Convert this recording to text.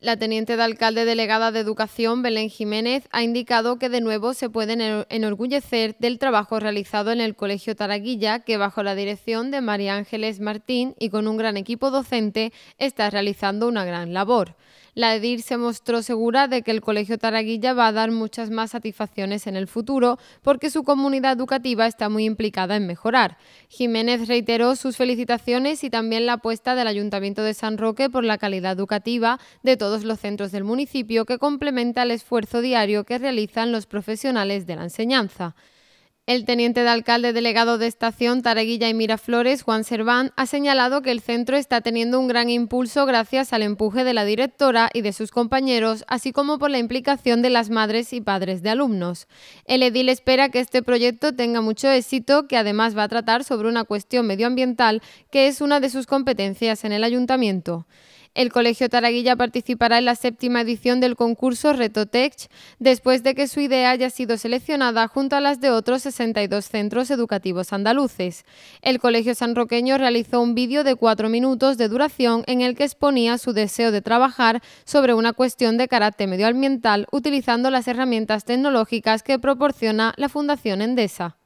La teniente de alcalde delegada de Educación, Belén Jiménez, ha indicado que de nuevo se pueden enorgullecer del trabajo realizado en el Colegio Taraguilla, que bajo la dirección de María Ángeles Martín y con un gran equipo docente está realizando una gran labor. La EDIR se mostró segura de que el Colegio Taraguilla va a dar muchas más satisfacciones en el futuro porque su comunidad educativa está muy implicada en mejorar. Jiménez reiteró sus felicitaciones y también la apuesta del Ayuntamiento de San Roque por la calidad educativa de todos los centros del municipio que complementa el esfuerzo diario que realizan los profesionales de la enseñanza. El teniente de alcalde delegado de estación Tareguilla y Miraflores, Juan Serván, ha señalado que el centro está teniendo un gran impulso gracias al empuje de la directora y de sus compañeros, así como por la implicación de las madres y padres de alumnos. El edil espera que este proyecto tenga mucho éxito, que además va a tratar sobre una cuestión medioambiental que es una de sus competencias en el ayuntamiento. El Colegio Taraguilla participará en la séptima edición del concurso RetoTech, después de que su idea haya sido seleccionada junto a las de otros 62 centros educativos andaluces. El Colegio Sanroqueño realizó un vídeo de cuatro minutos de duración en el que exponía su deseo de trabajar sobre una cuestión de carácter medioambiental utilizando las herramientas tecnológicas que proporciona la Fundación Endesa.